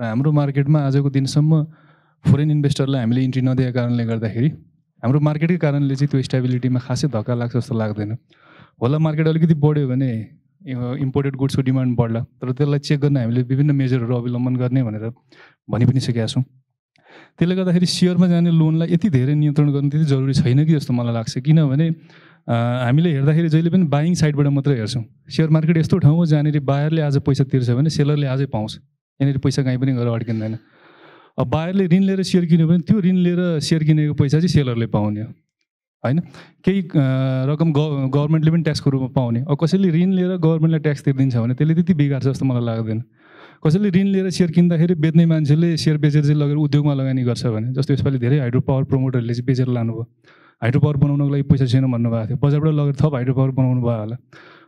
र हाम्रो मार्केटमा आजको दिनसम्म फरेन इन्भेस्टरलाई हामीले इन्ट्री नदिएको कारणले गर्दाखेरि हाम्रो मार्केटकै कारणले चाहिँ त्यो स्टेबिलिटीमा खासै धक्का लाग्छ जस्तो लाग्दैन होला मार्केट अलिकति बढ्यो भने इम्पोर्टेड गुड्सको डिमान्ड बढ्ला तर त्यसलाई चेक गर्न हामीले विभिन्न मेजरहरू अवलम्बन गर्ने भनेर भनि पनि सकेका छौँ त्यसले गर्दाखेरि सेयरमा जाने लोनलाई यति धेरै नियन्त्रण गर्नु त्यति जरुरी छैन कि जस्तो मलाई लाग्छ किनभने हामीले हेर्दाखेरि जहिले पनि बाइङ साइडबाट मात्रै हेर्छौँ सेयर मार्केट यस्तो ठाउँ हो जहाँनिर बायरले आज पैसा तिर्छ भने सेलरले आजै पाउँछ यहाँनिर पैसा कहीँ पनि गएर अड्किँदैन अब बायरले ऋण लिएर सेयर किन्यो भने त्यो ऋण लिएर सेयर किनेको पैसा चाहिँ सेलरले पाउने हो होइन केही रकम ग गभर्मेन्टले पनि ट्याक्सको रूपमा पाउने अब कसैले ऋण लिएर गभर्मेन्टलाई ट्याक्स तिरिदिन्छ भने त्यसले त्यति बिगार्छ जस्तो मलाई लाग्दैन कसैले ऋण लिएर सेयर किन्दाखेरि बेच्ने मान्छेले सेयर बेचेर चाहिँ लगेर उद्योगमा लगानी गर्छ भने जस्तो यसपालि धेरै हाइड्रो पावर प्रमोटरहरूले चाहिँ बेचेर लानुभयो हाइड्रो पावर बनाउनको लागि पैसा छैन भन्नुभएको थियो बजारबाट लगेर थप हाइड्रो पावर बनाउनु भयो होला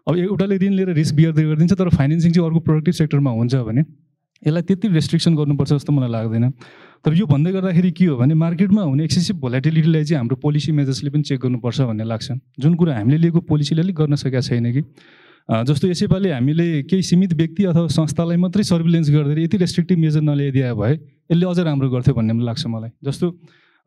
अब एउटाले ऋण लिएर रिस्क बियर गरिदिन्छ तर फाइनेन्सिङ चाहिँ अर्को प्रोडक्टिभ सेक्टरमा हुन्छ भने यसलाई त्यति रेस्ट्रिक्सन गर्नुपर्छ जस्तो मलाई लाग्दैन तर यो भन्दै गर्दाखेरि के हो भने मार्केटमा हुने एक्सेसिभ भोलाटिलिटीलाई चाहिँ हाम्रो पोलिसी मेजर्सले पनि चेक गर्नुपर्छ भन्ने लाग्छ जुन कुरा हामीले लिएको पोलिसीले अलिक गर्न सकेका छैन कि जस्तो यसैपालि हामीले केही सीमित व्यक्ति अथवा संस्थालाई मात्रै सर्भिलेन्स गर्दै यति रेस्ट्रिक्टिभ मेजर नल्याइदिए भए यसले अझ राम्रो गर्थ्यो भन्ने पनि लाग्छ मलाई जस्तो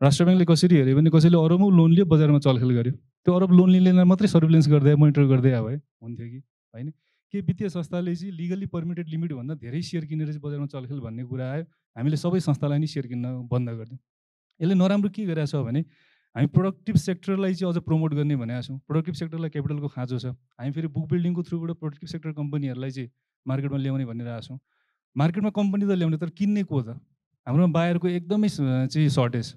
राष्ट्र ब्याङ्कले कसरी हेऱ्यो भने कसैले अरबौँ लोन लियो बजारमा चलखेल गर्यो त्यो अरब लोन लिनेलाई मात्रै सर्भिलेन्स गर्दै मोनिटर गर्दै भए हुन्थ्यो कि होइन के वित्तीय संस्थाले चाहिँ लिगली पर्मिटेड लिमिटभन्दा धेरै सेयर किनेर चाहिँ बजारमा चलखेल भन्ने कुरा आयो हामीले सबै संस्थालाई नै सेयर किन्न बन्द गरिदियौँ यसले नराम्रो के गरेका छ भने हामी प्रोडक्टिभ सेक्टरलाई चाहिँ अझ प्रमोट गर्ने भनेका छौँ प्रोडक्टिभ सेक्टरलाई क्यापिटलको खाँचो छ हामी फेरि बुक बिल्डिङको थ्रुबाट प्रोडक्टिभ सेक्टर कम्पनीहरूलाई चाहिँ मार्केटमा ल्याउने भनिरहेको छौँ मार्केटमा कम्पनी त ल्याउने तर किन्ने को त हाम्रोमा बाहिरको एकदमै चाहिँ सर्टेज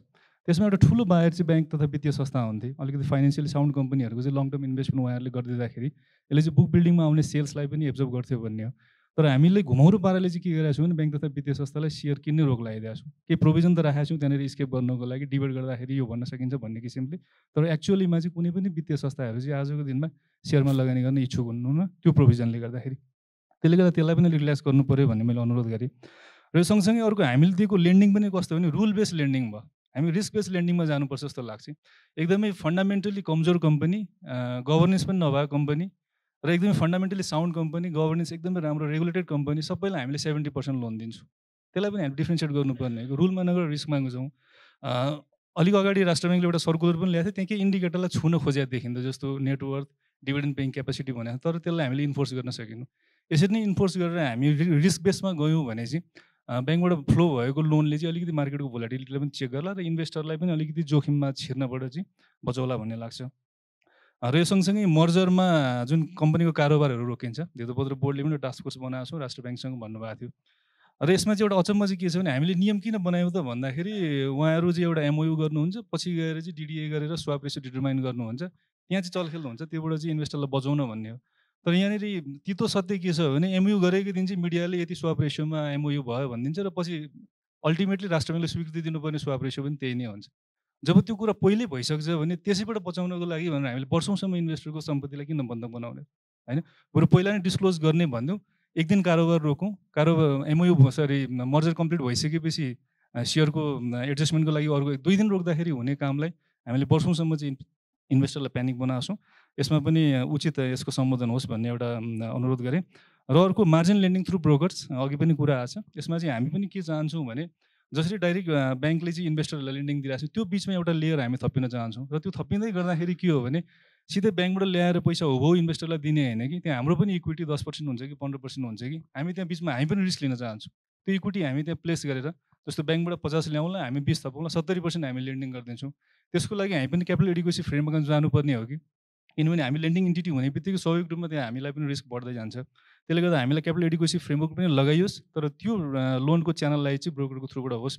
त्यसमा एउटा ठुलो बाहिर चाहिँ ब्याङ्क तथा वित्तीय संस्था हुन्थे अलिकति फाइनेन्सियल साउन्ड कम्पनीहरूको चाहिँ लङ टर्म इन्भेस्टमेन्ट उहाँहरूले गरिदिँदाखेरि यसले चाहिँ बुक बिल्डिङमा आउने सेल्सलाई पनि एब्जर्भ गर्थ्यो भन्ने हो तर हामीले घुमाउरो पाराले चाहिँ के गरेका छौँ भने ब्याङ्क तथा वित्तीय संस्थालाई सेयर किन्ने रोक लगाइदिएको छौँ केही प्रोभिजन त राखेको छौँ त्यहाँनिर स्केप गर्नुको लागि डिबेट गर्दाखेरि यो भन्न सकिन्छ भन्ने किसिमले तर एक्चुअलीमा चाहिँ कुनै पनि वित्तीय संस्थाहरू चाहिँ आजको दिनमा सेयरमा लगानी गर्ने इच्छुक न त्यो प्रोभिजनले गर्दाखेरि त्यसले गर्दा त्यसलाई पनि रिल्याक्स गर्नु पऱ्यो भन्ने मैले अनुरोध गरेँ र सँगसँगै अर्को हामीले दिएको लेन्डिङ पनि कस्तो भने रुल बेस्ड लेन्डिङ भयो हामी रिस्क बेस लेन्डिङमा जानुपर्छ जस्तो लाग्छ एकदमै फन्डामेन्टली कमजोर कम्पनी गभर्नेन्स पनि नभएको कम्पनी र एकदमै फन्डामेन्टली साउन्ड कम्पनी गभर्नेन्स एकदमै राम्रो रेगुलेटेड कम्पनी सबैलाई हामीले सेभेन्टी पर्सेन्ट लोन दिन्छौँ त्यसलाई पनि हामी डिफ्रेन्सिएट गर्नुपर्ने रुलमा नगर रिस्क माग्छौँ अलिक अगाडि राष्ट्र ब्याङ्कले एउटा सर्कुलर पनि ल्याएको थियो त्यहाँ केही इन्डिकेटरलाई छुन खोजेको देखिन्थ्यो जस्तो नेटवर्क डिभिडेन्ड पेइङ क्यापेसिटी भनेको तर त्यसलाई हामीले इन्फोर्स गर्न सकेनौँ यसरी नै इन्फोर्स गरेर हामी रिस्क बेसमा गयौँ भने चाहिँ ब्याङ्कबाट फ्लो भएको लोनले चाहिँ अलिकति मार्केटको भोलाटिलिटीलाई पनि चेक गर्ला र इन्भेस्टरलाई पनि अलिकति जोखिममा छिर्नबाट चाहिँ बचाउला भन्ने लाग्छ र यो सँगसँगै मर्जरमा जुन कम्पनीको कारोबारहरू रोकिन्छ धेतोपत्र बोर्डले पनि टास्क फोर्स बनाएको छौँ राष्ट्र ब्याङ्कसँग भन्नुभएको थियो र यसमा चाहिँ एउटा अचम्म चाहिँ के छ भने हामीले नियम किन बनायौँ त भन्दाखेरि उहाँहरू चाहिँ एउटा एमओयु गर्नुहुन्छ पछि गएर चाहिँ डिडिए गरेर स्वाप रेसो डिटरमाइन गर्नुहुन्छ त्यहाँ चाहिँ चलखेल हुन्छ त्योबाट चाहिँ इन्भेस्टरलाई बचाउन भन्ने हो तर यहाँनिर तितो सत्य के छ भने एमयु गरेकै दिन चाहिँ मिडियाले यति स्वाप रेसियोमा एमओयु भयो भनिदिन्छ र पछि अल्टिमेटली ब्याङ्कले स्वीकृति दिनुपर्ने स्वाप रेसियो पनि त्यही नै हुन्छ जब त्यो कुरा पहिल्यै भइसक्छ भने त्यसैबाट बचाउनको लागि भनेर हामीले वर्षौँसम्म इन्भेस्टरको सम्पत्तिलाई किन बन्धक बनाउने होइन बरु पहिला नै डिस्क्लोज गर्ने भनिदिउँ एक दिन कारोबार रोकौँ कारोबार एमओयु सरी मर्जर कम्प्लिट भइसकेपछि सेयरको एडजस्टमेन्टको लागि अर्को दुई दिन रोक्दाखेरि हुने कामलाई हामीले वर्षौँसम्म चाहिँ इन्भेस्टरलाई प्यानिक बनाएको छौँ यसमा पनि उचित यसको सम्बोधन होस् भन्ने एउटा अनुरोध गरेँ र अर्को मार्जिन लेन्डिङ थ्रु ब्रोकर्स अघि पनि कुरा आएको छ यसमा चाहिँ हामी पनि के चाहन्छौँ भने जसरी डाइरेक्ट ब्याङ्कले चाहिँ इन्भेस्टरहरूलाई लेन्डिङ दिइरहेको छ त्यो बिचमा एउटा लेयर हामी थपिन चाहन्छौँ र त्यो थपिँदै गर्दाखेरि के हो भने सिधै ब्याङ्कबाट ल्याएर पैसा हो इन्भेस्टरलाई दिने होइन कि त्यहाँ हाम्रो पनि इक्विटी दस पर्सेन्ट हुन्छ कि पन्ध्र पर्सेन्ट हुन्छ कि हामी त्यहाँ बिचमा हामी पनि रिस्क लिन चाहन्छौँ त्यो इक्विटी हामी त्यहाँ प्लेस गरेर जस्तो ब्याङ्कबाट पचास ल्याउँला हामी बिस थपौँला सत्तरी पर्सेन्ट हामी लेन्डिङ गरिदिन्छौँ त्यसको लागि हामी पनि क्यापिटल एडिकेसी फ्रेमवर्कमा जानुपर्ने हो कि किनभने हामी लेन्डिङ इन्टिटी हुने बित्तिकै स्वाभाविक रूपमा त्यहाँ हामीलाई पनि रिस्क बढ्दै जान्छ त्यसले गर्दा हामीलाई क्यापिटल एडिक्वेसी फ्रेमवर्क पनि लगाइयोस् तर त्यो लोनको च्यानललाई चाहिँ ब्रोकरको थ्रुबाट होस्